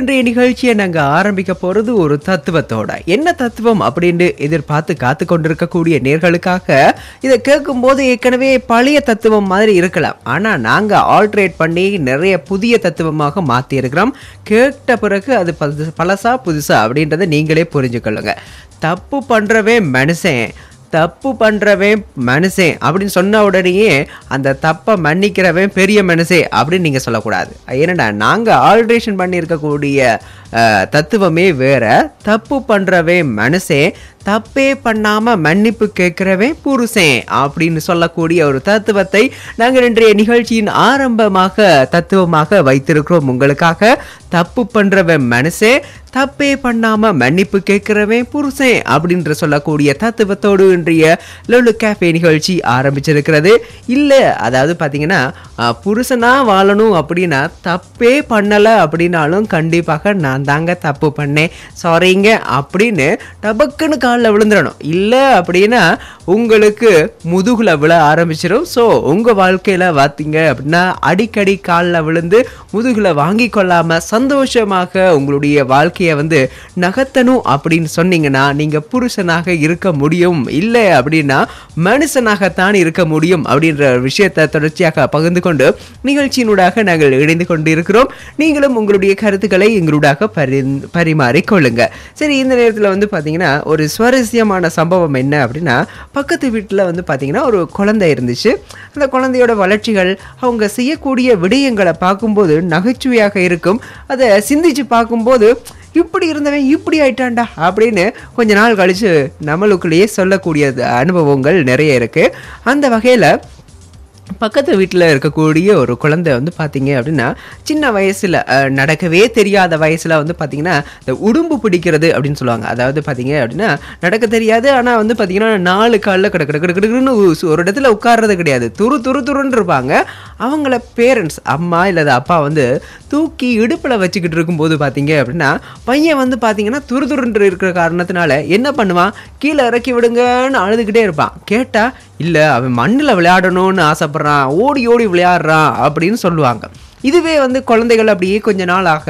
இன்றைய நிகழ்ச்சியை நாங்கள் ஆரம்பிக்க போகிறது ஒரு தத்துவத்தோட என்ன தத்துவம் அப்படின்னு எதிர்பார்த்து காத்து கொண்டிருக்கக்கூடிய நேர்களுக்காக இதை கேட்கும்போது ஏற்கனவே பழைய தத்துவம் மாதிரி இருக்கலாம் ஆனால் நாங்கள் ஆல்ட்ரேட் பண்ணி நிறைய புதிய தத்துவமாக மாற்றியிருக்கிறோம் கேட்ட பிறகு அது பழசா புதுசா அப்படின்றத நீங்களே புரிஞ்சுக்கொள்ளுங்க தப்பு பண்ணுறவே மனுஷன் தப்பு பண்ணுறவன் மனுஷன் அப்படின்னு சொன்ன உடனேயே அந்த தப்பை மன்னிக்கிறவன் பெரிய மனுஷே அப்படின்னு நீங்கள் சொல்லக்கூடாது ஏன்னா நாங்கள் ஆல்ட்ரேஷன் பண்ணியிருக்கக்கூடிய தத்துவமே வேறு தப்பு பண்ணுறவன் மனுஷே தப்பே பண்ணாம மன்னிப்பு கேட்கிறவே புருஷன் அப்படின்னு சொல்லக்கூடிய ஒரு தத்துவத்தை நாங்கள் இன்றைய நிகழ்ச்சியின் ஆரம்பமாக தத்துவமாக வைத்திருக்கிறோம் உங்களுக்காக தப்பு பண்றவன் மனசே தப்பே பண்ணாம மன்னிப்பு கேட்கிறவன் புருஷன் அப்படின்ற சொல்லக்கூடிய தத்துவத்தோடு இன்றைய லொலு கேஃபே நிகழ்ச்சி ஆரம்பிச்சிருக்கிறது இல்லை அதாவது பார்த்தீங்கன்னா புருஷனா வாழணும் அப்படின்னா தப்பே பண்ணலை அப்படின்னாலும் கண்டிப்பாக நான் தாங்க தப்பு பண்ணேன் சாரிங்க அப்படின்னு டபக்குன்னு நாளில் விழுந்துடணும் இல்லை அப்படின்னா உங்களுக்கு முதுகில் விழ ஆரம்பிச்சிடும் ஸோ உங்கள் வாழ்க்கையில் பார்த்தீங்க அப்படின்னா அடிக்கடி காலில் விழுந்து முதுகில் வாங்கி கொள்ளாமல் சந்தோஷமாக உங்களுடைய வாழ்க்கையை வந்து நகர்த்தணும் அப்படின்னு சொன்னீங்கன்னா நீங்கள் புருஷனாக இருக்க முடியும் இல்லை அப்படின்னா மனுஷனாகத்தான் இருக்க முடியும் அப்படின்ற விஷயத்தை தொடர்ச்சியாக பகிர்ந்து கொண்டு நிகழ்ச்சியினூடாக நாங்கள் இணைந்து கொண்டு இருக்கிறோம் நீங்களும் உங்களுடைய கருத்துக்களை எங்களூடாக பரி பரிமாறிக்கொள்ளுங்க சரி இந்த நேரத்தில் வந்து பார்த்தீங்கன்னா ஒரு சுவாரஸ்யமான சம்பவம் என்ன அப்படின்னா பக்கத்து வீட்டில் வந்து பார்த்திங்கன்னா ஒரு குழந்தை இருந்துச்சு அந்த குழந்தையோட வளர்ச்சிகள் அவங்க செய்யக்கூடிய விடயங்களை பார்க்கும்போது நகைச்சுவையாக இருக்கும் அதை சிந்திச்சு பார்க்கும்போது இப்படி இருந்தவன் இப்படி ஆயிட்டான்டா அப்படின்னு கொஞ்ச நாள் கழித்து நம்மளுக்குள்ளேயே சொல்லக்கூடிய அனுபவங்கள் நிறைய இருக்குது அந்த வகையில் பக்கத்து வீட்டில் இருக்கக்கூடிய ஒரு குழந்தை வந்து பார்த்தீங்க அப்படின்னா சின்ன வயசில் நடக்கவே தெரியாத வயசில் வந்து பார்த்தீங்கன்னா இந்த உடும்பு பிடிக்கிறது அப்படின்னு சொல்லுவாங்க அதாவது பார்த்தீங்க அப்படின்னா நடக்க தெரியாது ஆனால் வந்து பார்த்தீங்கன்னா நாலு காலில் கிட கிடக்கு கிடக்குன்னு ஒரு இடத்துல உட்கார்றது கிடையாது துரு துரு துருன்னு இருப்பாங்க அவங்கள பேரண்ட்ஸ் அம்மா இல்லாத அப்பா வந்து தூக்கி இடுப்பில் வச்சுக்கிட்டு இருக்கும்போது பார்த்தீங்க அப்படின்னா பையன் வந்து பார்த்தீங்கன்னா துருதுருன்று இருக்கிற காரணத்தினால என்ன பண்ணுவான் கீழே இறக்கி விடுங்கன்னு அழுதுகிட்டே இருப்பான் கேட்டால் இல்லை அவன் மண்ணில் விளையாடணும்னு ஆசைப்பட்றான் ஓடி ஓடி விளையாடுறான் அப்படின்னு சொல்லுவாங்க இதுவே வந்து குழந்தைகள் அப்படியே கொஞ்ச நாளாக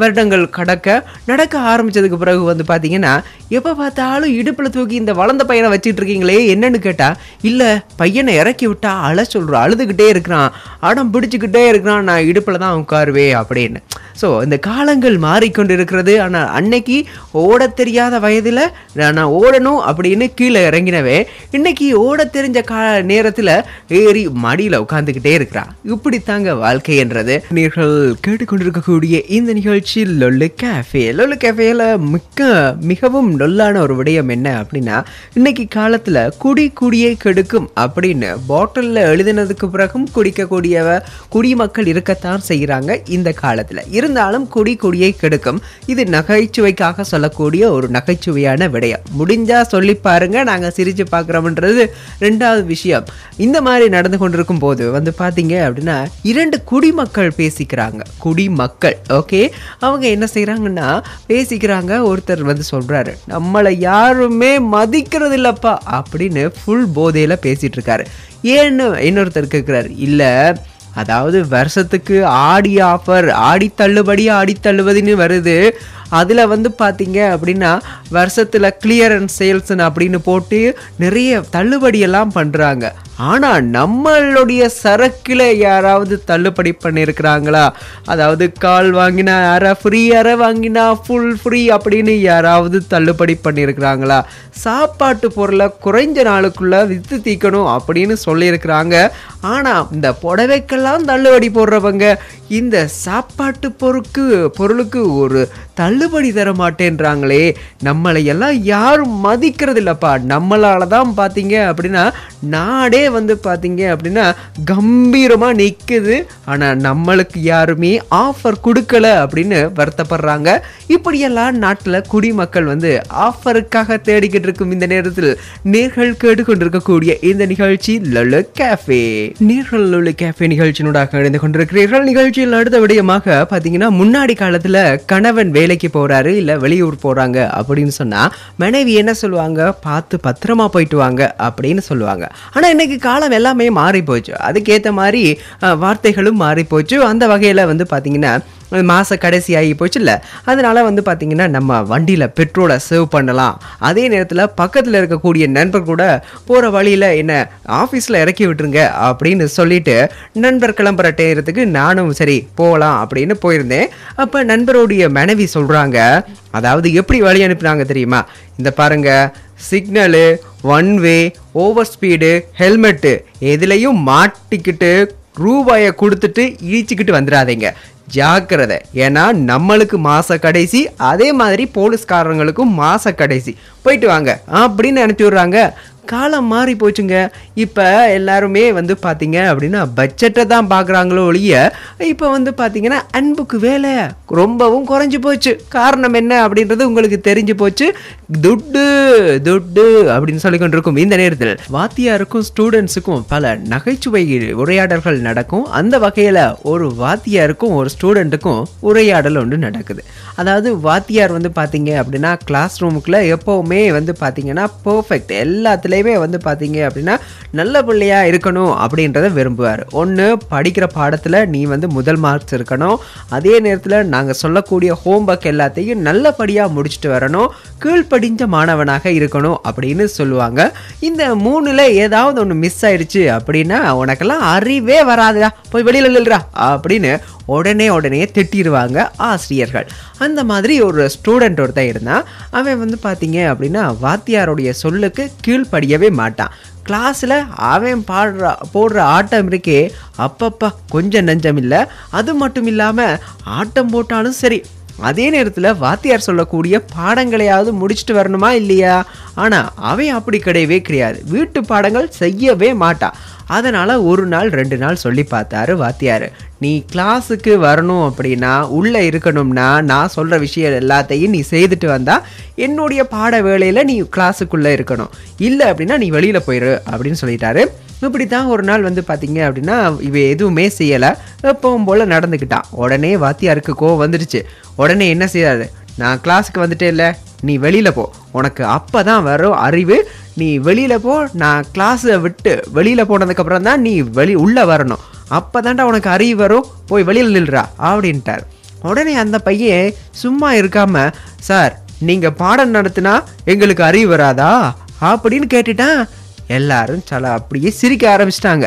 வருடங்கள் கடக்க நடக்க ஆரம்பித்ததுக்கு பிறகு வந்து பார்த்தீங்கன்னா எப்போ பார்த்தாலும் இடுப்பில் தூக்கி இந்த வளர்ந்த பையனை வச்சுட்டு இருக்கீங்களே என்னென்னு கேட்டால் இல்லை பையனை இறக்கி விட்டா அழ சொல்கிறான் அழுதுகிட்டே இருக்கிறான் அடம் பிடிச்சிக்கிட்டே இருக்கிறான் நான் இடுப்பில் தான் உட்காருவே அப்படின்னு ஸோ இந்த காலங்கள் மாறிக்கொண்டிருக்கிறது ஆனால் அன்னைக்கு ஓட தெரியாத வயதில் நான் ஓடணும் அப்படின்னு கீழே இறங்கினவே இன்னைக்கு ஓட தெரிஞ்ச கா நேரத்தில் ஏறி மடியில் உட்காந்துக்கிட்டே இருக்கிறான் இப்படி தாங்க வாழ்க்கை என்றது நீங்கள் கேட்டுக்கொண்டிருக்கக்கூடிய இந்த நிகழ்ச்சி லொல்லு கேஃபே லொல்லு கேஃபேல மிக்க மிகவும் நொல்லான ஒரு விடயம் என்ன அப்படின்னா இன்னைக்கு காலத்தில் குடி குடியை கெடுக்கும் அப்படின்னு பாட்டிலில் எழுதினதுக்கு பிறகும் குடிக்கக்கூடிய குடிமக்கள் இருக்கத்தான் செய்கிறாங்க இந்த காலத்தில் இரு இருந்தாலும் குடி குடியை கெடுக்கும் இது நகைச்சுவைக்காக சொல்லக்கூடிய ஒரு நகைச்சுவையான விடயம் முடிஞ்சா சொல்லி பாருங்க நாங்கள் சிரிச்சு பார்க்குறோம்ன்றது ரெண்டாவது விஷயம் இந்த மாதிரி நடந்து கொண்டிருக்கும் போது வந்து பார்த்தீங்க அப்படின்னா இரண்டு குடிமக்கள் பேசிக்கிறாங்க குடிமக்கள் ஓகே அவங்க என்ன செய்கிறாங்கன்னா பேசிக்கிறாங்க ஒருத்தர் வந்து சொல்கிறாரு நம்மளை யாருமே மதிக்கிறது இல்லைப்பா அப்படின்னு ஃபுல் போதையில் பேசிகிட்டு இருக்காரு ஏன்னு இன்னொருத்தர் கேட்குறாரு இல்லை அதாவது வருஷத்துக்கு ஆடி ஆஃபர் ஆடி தள்ளுபடி ஆடி தள்ளுபடின்னு வருது அதில் வந்து பார்த்தீங்க அப்படின்னா வருஷத்தில் கிளியரன்ஸ் சேல்ஸ்னு அப்படின்னு போட்டு நிறைய தள்ளுபடியெல்லாம் பண்ணுறாங்க ஆனால் நம்மளுடைய சரக்கில் யாராவது தள்ளுபடி பண்ணியிருக்கிறாங்களா அதாவது கால் வாங்கினா அரை ஃப்ரீ அரை வாங்கினா ஃபுல் ஃப்ரீ அப்படின்னு யாராவது தள்ளுபடி பண்ணியிருக்கிறாங்களா சாப்பாட்டு பொருளை குறைஞ்ச நாளுக்குள்ளே வித்து தீக்கணும் அப்படின்னு சொல்லியிருக்கிறாங்க ஆனால் இந்த புடவைக்கெல்லாம் தள்ளுபடி போடுறவங்க இந்த சாப்பாட்டு பொருக்கு பொருளுக்கு ஒரு தள்ளுபடி தர மாட்டேன்றாங்களே நம்மளை எல்லாம் யாரும் மதிக்கிறது இல்லைப்பா நம்மளால தான் பார்த்தீங்க அப்படின்னா நாடே வந்து பார்த்தீங்க அப்படின்னா கம்பீரமாக நிற்குது ஆனால் நம்மளுக்கு யாருமே ஆஃபர் கொடுக்கல அப்படின்னு வருத்தப்படுறாங்க இப்படியெல்லாம் நாட்டில் குடிமக்கள் வந்து ஆஃபருக்காக தேடிக்கிட்டு இருக்கும் இந்த நேரத்தில் நேர்கள் கேட்டுக்கொண்டிருக்கக்கூடிய இந்த நிகழ்ச்சி லலு கேஃபே நேர்கள் லலு கேஃபே நிகழ்ச்சியினூடாக இணைந்து கொண்டிருக்கிறீர்கள் நிகழ்ச்சி நிகழ்ச்சியில் அடுத்த விடயமாக பார்த்தீங்கன்னா முன்னாடி காலத்தில் கணவன் வேலைக்கு போகிறாரு இல்லை வெளியூர் போகிறாங்க அப்படின்னு சொன்னால் மனைவி என்ன சொல்லுவாங்க பார்த்து பத்திரமா போயிட்டு வாங்க அப்படின்னு சொல்லுவாங்க ஆனால் இன்றைக்கி காலம் எல்லாமே மாறி போச்சு அதுக்கேற்ற மாதிரி வார்த்தைகளும் மாறி போச்சு அந்த வகையில் வந்து பார்த்திங்கன்னா மாத கடைசி ஆகி இல்லை அதனால் வந்து பார்த்திங்கன்னா நம்ம வண்டியில் பெட்ரோலை சேவ் பண்ணலாம் அதே நேரத்தில் பக்கத்தில் இருக்கக்கூடிய நண்பர் கூட போகிற வழியில் என்ன ஆஃபீஸில் இறக்கி விட்டுருங்க அப்படின்னு சொல்லிட்டு நண்பர் கிளம்புற டேரத்துக்கு நானும் சரி போகலாம் அப்படின்னு போயிருந்தேன் அப்போ நண்பருடைய மனைவி சொல்கிறாங்க அதாவது எப்படி வழி அனுப்புனாங்க தெரியுமா இந்த பாருங்கள் signal one way over speed helmet எதுலேயும் மாட்டிக்கிட்டு ரூபாயை கொடுத்துட்டு இழிச்சிக்கிட்டு வந்துடாதீங்க ஜாக்கிரதை ஏன்னா நம்மளுக்கு மாச கடைசி அதே மாதிரி போலீஸ்காரங்களுக்கும் மாச கடைசி போயிட்டு வாங்க அப்படின்னு நினச்சி விட்றாங்க காலம் மாறி போச்சுங்க இப்போ எல்லாருமே வந்து பார்த்தீங்க அப்படின்னா பட்ஜெட்டை தான் பார்க்குறாங்களோ ஒழிய இப்போ வந்து பார்த்தீங்கன்னா அன்புக்கு வேலை ரொம்பவும் குறைஞ்சி போச்சு காரணம் என்ன அப்படின்றது உங்களுக்கு தெரிஞ்சு போச்சு துட்டு துட்டு அப்படின்னு சொல்லி கொண்டிருக்கும் இந்த நேரத்தில் வாத்தியாருக்கும் ஸ்டூடெண்ட்ஸுக்கும் பல நகைச்சுவை உரையாடல்கள் நடக்கும் அந்த வகையில் ஒரு வாத்தியாருக்கும் ஒரு ஸ்டூடெண்ட்டுக்கும் உரையாடல் ஒன்று நடக்குது அதாவது வாத்தியார் வந்து பார்த்தீங்க அப்படின்னா கிளாஸ் ரூமுக்குள்ளே எப்போவுமே வந்து பார்த்தீங்கன்னா பர்ஃபெக்ட் எல்லாத்துலேயும் எப்பயுமே வந்து பார்த்தீங்க அப்படின்னா நல்ல பிள்ளையாக இருக்கணும் அப்படின்றத விரும்புவார் ஒன்று படிக்கிற பாடத்தில் நீ வந்து முதல் மார்க்ஸ் இருக்கணும் அதே நேரத்தில் நாங்கள் சொல்லக்கூடிய ஹோம் ஒர்க் எல்லாத்தையும் நல்லபடியாக முடிச்சுட்டு வரணும் கீழ்ப்படிஞ்ச மாணவனாக இருக்கணும் அப்படின்னு சொல்லுவாங்க இந்த மூணில் ஏதாவது ஒன்று மிஸ் ஆயிடுச்சு அப்படின்னா உனக்கெல்லாம் அறிவே வராதுடா போய் வெளியில் நில்றா அப்படின்னு உடனே உடனே திட்டிடுவாங்க ஆசிரியர்கள் அந்த மாதிரி ஒரு ஸ்டூடெண்ட் ஒருத்தன் இருந்தான் அவன் வந்து பார்த்தீங்க அப்படின்னா வாத்தியாருடைய சொல்லுக்கு கீழ்ப்படியவே மாட்டான் கிளாஸில் அவன் பாடுற போடுற ஆட்டம் இருக்கே அப்பப்பா கொஞ்சம் நெஞ்சம் இல்லை அது மட்டும் இல்லாமல் ஆட்டம் போட்டாலும் சரி அதே நேரத்தில் வாத்தியார் சொல்லக்கூடிய பாடங்களையாவது முடிச்சுட்டு வரணுமா இல்லையா ஆனால் அவன் அப்படி கிடையவே கிடையாது வீட்டு பாடங்கள் செய்யவே மாட்டான் அதனால் ஒரு நாள் ரெண்டு நாள் சொல்லி பார்த்தாரு வாத்தியார் நீ கிளாஸுக்கு வரணும் அப்படின்னா உள்ளே இருக்கணும்னா நான் சொல்கிற விஷயம் எல்லாத்தையும் நீ செய்துட்டு வந்தால் என்னுடைய பாட வேலையில் நீ கிளாஸுக்குள்ளே இருக்கணும் இல்லை அப்படின்னா நீ வெளியில் போயிடு அப்படின்னு சொல்லிட்டாரு இப்படி தான் ஒரு நாள் வந்து பார்த்தீங்க அப்படின்னா இவ எதுவுமே செய்யலை எப்பவும் போல் நடந்துக்கிட்டான் உடனே வாத்தியாருக்கு கோவம் வந்துடுச்சு உடனே என்ன செய்யாது நான் கிளாஸுக்கு வந்துட்டே இல்லை நீ வெளியில் போ உனக்கு அப்போ தான் வரும் அறிவு நீ வெளியில் போ நான் கிளாஸை விட்டு வெளியில் போனதுக்கப்புறம் தான் நீ வெளி உள்ளே வரணும் அப்போ தான்டா உனக்கு அறிவு வரும் போய் வெளியில் நில்றா அப்படின்ட்டார் உடனே அந்த பையன் சும்மா இருக்காமல் சார் நீங்கள் பாடம் நடத்தினா எங்களுக்கு அறிவு வராதா அப்படின்னு கேட்டுட்டான் எல்லாரும் சல அப்படியே சிரிக்க ஆரம்பிச்சிட்டாங்க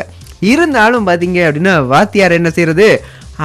இருந்தாலும் பார்த்தீங்க அப்படின்னா வாத்தியார் என்ன செய்கிறது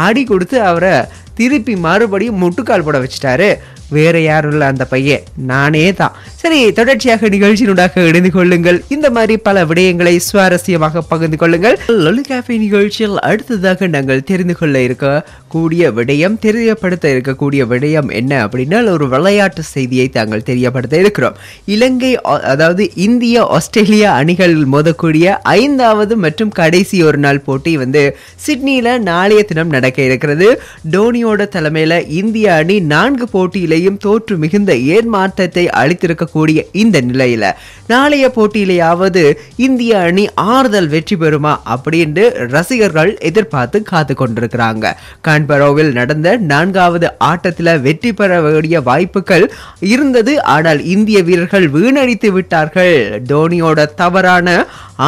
ஆடி கொடுத்து அவரை திருப்பி மறுபடியும் முட்டுக்கால் போட வச்சுட்டாரு வேறு யாரும் இல்லை அந்த பையன் நானே தான் சரி தொடர்ச்சியாக நிகழ்ச்சியினுடாக இணைந்து கொள்ளுங்கள் இந்த மாதிரி பல விடயங்களை சுவாரஸ்யமாக பகிர்ந்து கொள்ளுங்கள் லொலி கேஃபே நிகழ்ச்சியில் அடுத்ததாக நாங்கள் தெரிந்து கொள்ள இருக்கக்கூடிய விடயம் தெரியப்படுத்த இருக்கக்கூடிய விடயம் என்ன அப்படின்னா ஒரு விளையாட்டு செய்தியை தாங்கள் தெரியப்படுத்த இருக்கிறோம் இலங்கை அதாவது இந்திய ஆஸ்திரேலியா அணிகள் மோதக்கூடிய ஐந்தாவது மற்றும் கடைசி ஒரு நாள் போட்டி வந்து சிட்னியில் நாளைய தினம் நடக்க இருக்கிறது டோனியோட தலைமையில் இந்திய அணி நான்கு போட்டியிலே நிலையிலேயும் தோற்று மிகுந்த ஏர்மாற்றத்தை அளித்திருக்கக்கூடிய இந்த நிலையில நாளைய போட்டியிலேயாவது இந்திய அணி ஆறுதல் வெற்றி பெறுமா அப்படின்னு ரசிகர்கள் எதிர்பார்த்து காத்து கொண்டிருக்கிறாங்க கான்பரோவில் நடந்த நான்காவது ஆட்டத்தில் வெற்றி பெற வேண்டிய வாய்ப்புகள் இருந்தது ஆனால் இந்திய வீரர்கள் வீணடித்து விட்டார்கள் தோனியோட தவறான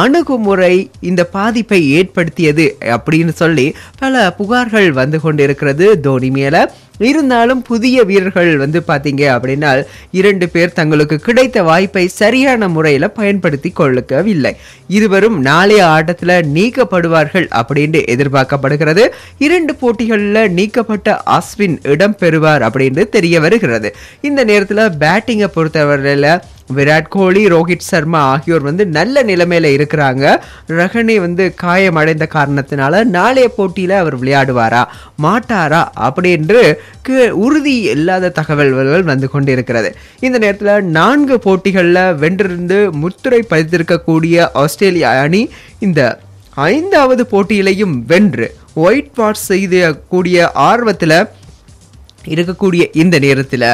அணுகுமுறை இந்த பாதிப்பை ஏற்படுத்தியது அப்படின்னு சொல்லி பல புகார்கள் வந்து கொண்டிருக்கிறது தோனி மேல இருந்தாலும் புதிய வீரர்கள் வந்து பார்த்தீங்க அப்படின்னா இரண்டு பேர் தங்களுக்கு கிடைத்த வாய்ப்பை சரியான முறையில் பயன்படுத்தி கொள்ளவில்லை இருவரும் நாளைய ஆட்டத்தில் நீக்கப்படுவார்கள் அப்படின்னு எதிர்பார்க்கப்படுகிறது இரண்டு போட்டிகளில் நீக்கப்பட்ட அஸ்வின் இடம் பெறுவார் அப்படின்னு தெரிய வருகிறது இந்த நேரத்தில் பேட்டிங்கை பொறுத்தவரையில் விராட் கோலி ரோஹித் சர்மா ஆகியோர் வந்து நல்ல நிலைமையில் இருக்கிறாங்க ரஹனே வந்து காயமடைந்த காரணத்தினால நாளைய போட்டியில் அவர் விளையாடுவாரா மாட்டாரா அப்படின்னு உறுதி இல்லாத தகவல்கள் வந்து கொண்டிருக்கிறது இந்த நேரத்தில் நான்கு போட்டிகளில் வென்றிருந்து முத்துரை பதித்திருக்கக்கூடிய ஆஸ்திரேலிய அணி இந்த ஐந்தாவது போட்டியிலையும் வென்று ஒயிட் வாஷ் கூடிய ஆர்வத்தில் இருக்கக்கூடிய இந்த நேரத்தில்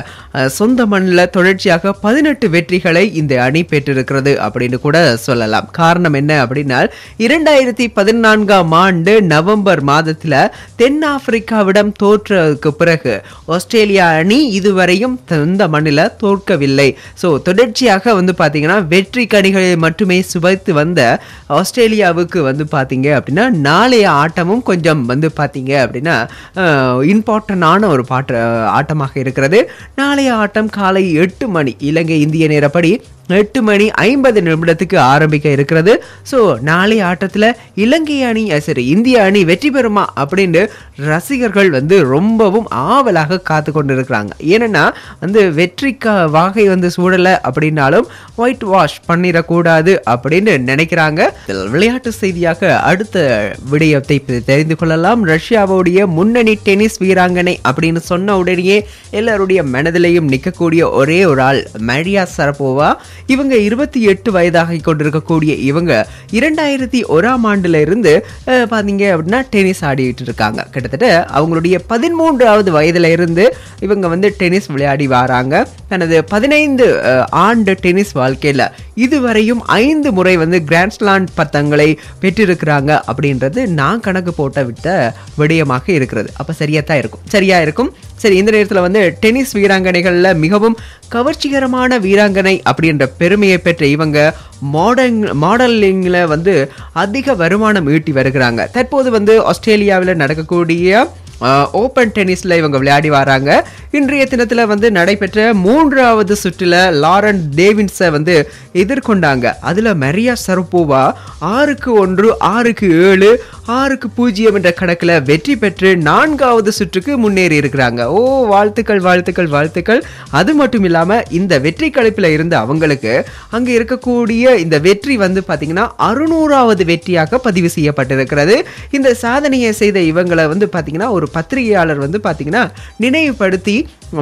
சொந்த மண்ணில் தொடர்ச்சியாக பதினெட்டு வெற்றிகளை இந்த அணி பெற்றிருக்கிறது அப்படின்னு கூட சொல்லலாம் காரணம் என்ன அப்படின்னா இரண்டாயிரத்தி பதினான்காம் ஆண்டு நவம்பர் மாதத்தில் தென்னாப்பிரிக்காவிடம் தோற்றதுக்கு பிறகு ஆஸ்திரேலியா அணி இதுவரையும் சொந்த மண்ணில் தோற்கவில்லை ஸோ தொடர்ச்சியாக வந்து பார்த்தீங்கன்னா வெற்றி கணிகளை மட்டுமே சுவைத்து வந்த ஆஸ்திரேலியாவுக்கு வந்து பார்த்தீங்க அப்படின்னா நாளைய ஆட்டமும் கொஞ்சம் வந்து பார்த்தீங்க அப்படின்னா இம்பார்ட்டண்டான ஒரு பாட்டு ஆட்டமாக இருக்கிறது நாளைய ஆட்டம் காலை எட்டு மணி இலங்கை இந்திய நேரப்படி எட்டு மணி ஐம்பது நிமிடத்துக்கு ஆரம்பிக்க இருக்கிறது ஸோ நாளை ஆட்டத்தில் இலங்கை அணி சரி இந்திய அணி வெற்றி பெறுமா அப்படின்னு ரசிகர்கள் வந்து ரொம்பவும் ஆவலாக காத்து கொண்டு இருக்கிறாங்க ஏன்னா வந்து வெற்றிக்கா வாகை வந்து சூடலை அப்படின்னாலும் ஒயிட் வாஷ் பண்ணிடக்கூடாது அப்படின்னு நினைக்கிறாங்க விளையாட்டு செய்தியாக அடுத்த விடயத்தை தெரிந்து கொள்ளலாம் ரஷ்யாவுடைய முன்னணி டென்னிஸ் வீராங்கனை அப்படின்னு சொன்ன உடனேயே எல்லாருடைய மனதிலையும் நிற்கக்கூடிய ஒரே ஒரு ஆள் மரியா சரப்போவா இவங்க இருபத்தி எட்டு வயதாக கொண்டிருக்கக்கூடிய இவங்க இரண்டாயிரத்தி ஒராம் ஆண்டுல இருந்து பார்த்தீங்க அப்படின்னா டென்னிஸ் ஆடிட்டு இருக்காங்க கிட்டத்தட்ட அவங்களுடைய பதிமூன்றாவது வயதுல இருந்து இவங்க வந்து டென்னிஸ் விளையாடி வராங்க தனது பதினைந்து ஆண்டு டென்னிஸ் வாழ்க்கையில் இதுவரையும் ஐந்து முறை வந்து கிராண்ட்ஸ்லாண்ட் பத்தங்களை பெற்றிருக்கிறாங்க அப்படின்றது நான் கணக்கு போட்ட விட்ட விடயமாக இருக்கிறது அப்போ சரியாக தான் இருக்கும் சரியாக இருக்கும் சரி இந்த நேரத்தில் வந்து டென்னிஸ் வீராங்கனைகளில் மிகவும் கவர்ச்சிகரமான வீராங்கனை அப்படின்ற பெருமையை பெற்ற இவங்க மாடங் மாடலிங்கில் வந்து அதிக வருமானம் ஈட்டி வருகிறாங்க தற்போது வந்து ஆஸ்திரேலியாவில் நடக்கக்கூடிய ஓப்பன் டென்னிஸில் இவங்க விளையாடி வராங்க இன்றைய தினத்தில் வந்து நடைபெற்ற மூன்றாவது சுற்றில் லாரன் டேவின்ஸை வந்து எதிர்கொண்டாங்க அதில் மரியா சரப்போவா ஆறுக்கு ஒன்று ஆறுக்கு ஏழு ஆறுக்கு பூஜ்ஜியம் என்ற கணக்கில் வெற்றி பெற்று நான்காவது சுற்றுக்கு முன்னேறி இருக்கிறாங்க ஓ வாழ்த்துக்கள் வாழ்த்துக்கள் வாழ்த்துக்கள் அது மட்டும் இல்லாமல் இந்த வெற்றி கலைப்பில் இருந்த அவங்களுக்கு அங்கே இருக்கக்கூடிய இந்த வெற்றி வந்து பார்த்திங்கன்னா அறுநூறாவது வெற்றியாக பதிவு செய்யப்பட்டிருக்கிறது இந்த சாதனையை செய்த இவங்களை வந்து பார்த்திங்கன்னா ஒரு பத்திரிகையாளர் வந்து பார்த்திங்கன்னா நினைவுபடுத்தி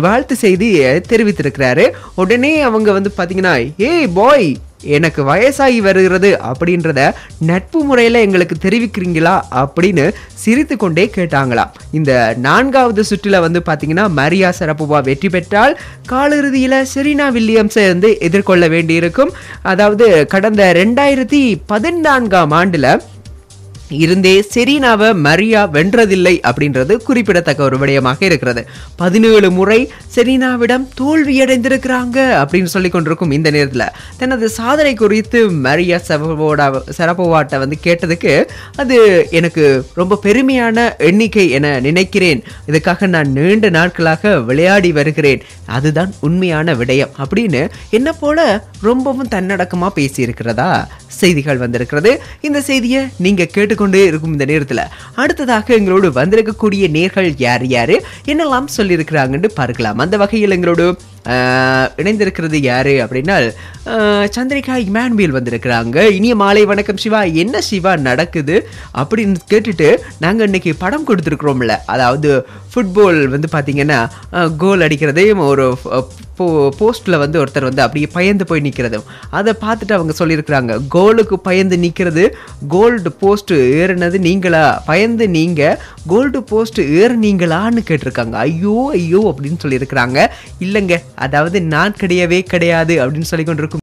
வாழ்த்து செய்தி தெரிவித்திருக்கிறாரு உடனே அவங்க வந்து பார்த்திங்கன்னா ஏய் பாய் எனக்கு வயசாகி வருகிறது அப்படின்றத நட்பு முறையில் எங்களுக்கு தெரிவிக்கிறீங்களா அப்படின்னு சிரித்து கொண்டே கேட்டாங்களாம் இந்த நான்காவது சுற்றில் வந்து பார்த்தீங்கன்னா மரியா சரப்புவா வெற்றி பெற்றால் காலிறுதியில் செரீனா வில்லியம்ஸை வந்து எதிர்கொள்ள வேண்டியிருக்கும் அதாவது கடந்த ரெண்டாயிரத்தி பதினான்காம் ஆண்டில் இருந்தே செரீனாவை மரியா வென்றதில்லை அப்படின்றது குறிப்பிடத்தக்க ஒரு விடயமாக இருக்கிறது பதினேழு முறை செரீனாவிடம் தோல்வியடைந்திருக்கிறாங்க அப்படின்னு சொல்லி கொண்டிருக்கும் இந்த நேரத்தில் தனது சாதனை குறித்து மரியா செரபோடா செரபோவாட்டை வந்து கேட்டதுக்கு அது எனக்கு ரொம்ப பெருமையான எண்ணிக்கை என நினைக்கிறேன் இதுக்காக நான் நீண்ட நாட்களாக விளையாடி வருகிறேன் அதுதான் உண்மையான விடயம் அப்படின்னு என்ன போல ரொம்பவும் தன்னடக்கமாக பேசியிருக்கிறதா செய்திகள் வந்திருக்கிறது இந்த செய்தியை நீங்கள் கேட்டு கேட்டுக்கொண்டே இருக்கும் இந்த நேரத்தில் அடுத்ததாக எங்களோடு வந்திருக்கக்கூடிய நேர்கள் யார் யார் என்னெல்லாம் சொல்லியிருக்கிறாங்கன்னு பார்க்கலாம் அந்த வகையில் எங்களோடு இணைந்திருக்கிறது யார் அப்படின்னா சந்திரிகா இமானுவேல் வந்திருக்கிறாங்க இனிய மாலை வணக்கம் சிவா என்ன சிவா நடக்குது அப்படின்னு கேட்டுட்டு நாங்கள் இன்னைக்கு படம் கொடுத்துருக்குறோம்ல அதாவது ஃபுட்பால் வந்து பார்த்திங்கன்னா கோல் அடிக்கிறதையும் ஒரு போ போஸ்ட்டில் வந்து ஒருத்தர் வந்து அப்படியே பயந்து போய் நிற்கிறதும் அதை பார்த்துட்டு அவங்க சொல்லியிருக்கிறாங்க கோலுக்கு பயந்து நிற்கிறது கோல்டு போஸ்ட்டு ஏறுனது நீங்களா பயந்து நீங்கள் கோல்டு போஸ்ட்டு நீங்களான்னு கேட்டிருக்காங்க ஐயோ ஐயோ அப்படின்னு சொல்லியிருக்கிறாங்க இல்லைங்க அதாவது நான் கிடையவே கிடையாது அப்படின்னு சொல்லி கொண்டிருக்கோம்